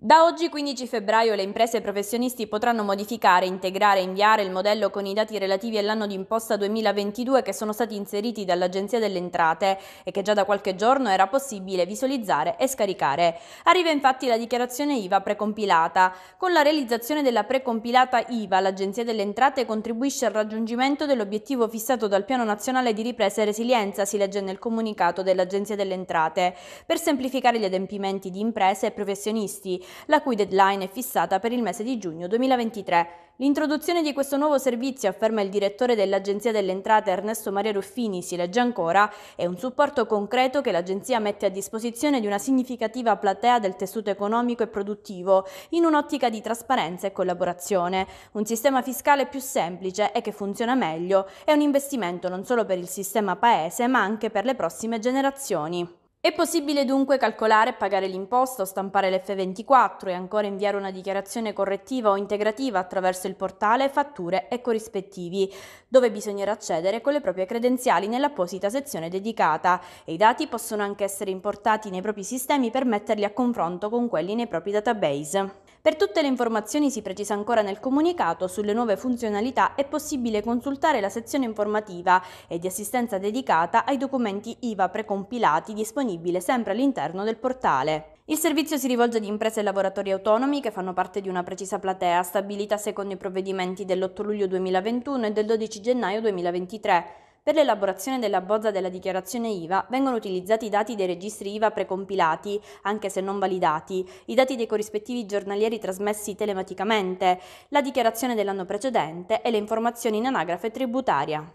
Da oggi 15 febbraio le imprese e professionisti potranno modificare, integrare e inviare il modello con i dati relativi all'anno di imposta 2022 che sono stati inseriti dall'Agenzia delle Entrate e che già da qualche giorno era possibile visualizzare e scaricare. Arriva infatti la dichiarazione IVA precompilata. Con la realizzazione della precompilata IVA l'Agenzia delle Entrate contribuisce al raggiungimento dell'obiettivo fissato dal Piano Nazionale di Ripresa e Resilienza, si legge nel comunicato dell'Agenzia delle Entrate, per semplificare gli adempimenti di imprese e professionisti la cui deadline è fissata per il mese di giugno 2023. L'introduzione di questo nuovo servizio, afferma il direttore dell'Agenzia delle Entrate Ernesto Maria Ruffini, si legge ancora, è un supporto concreto che l'Agenzia mette a disposizione di una significativa platea del tessuto economico e produttivo, in un'ottica di trasparenza e collaborazione. Un sistema fiscale più semplice e che funziona meglio è un investimento non solo per il sistema paese, ma anche per le prossime generazioni. È possibile dunque calcolare e pagare l'imposta o stampare l'F24 e ancora inviare una dichiarazione correttiva o integrativa attraverso il portale Fatture e corrispettivi, dove bisognerà accedere con le proprie credenziali nell'apposita sezione dedicata e i dati possono anche essere importati nei propri sistemi per metterli a confronto con quelli nei propri database. Per tutte le informazioni si precisa ancora nel comunicato sulle nuove funzionalità è possibile consultare la sezione informativa e di assistenza dedicata ai documenti IVA precompilati disponibile sempre all'interno del portale. Il servizio si rivolge ad imprese e lavoratori autonomi che fanno parte di una precisa platea stabilita secondo i provvedimenti dell'8 luglio 2021 e del 12 gennaio 2023. Per l'elaborazione della bozza della dichiarazione IVA vengono utilizzati i dati dei registri IVA precompilati, anche se non validati, i dati dei corrispettivi giornalieri trasmessi telematicamente, la dichiarazione dell'anno precedente e le informazioni in anagrafe tributaria.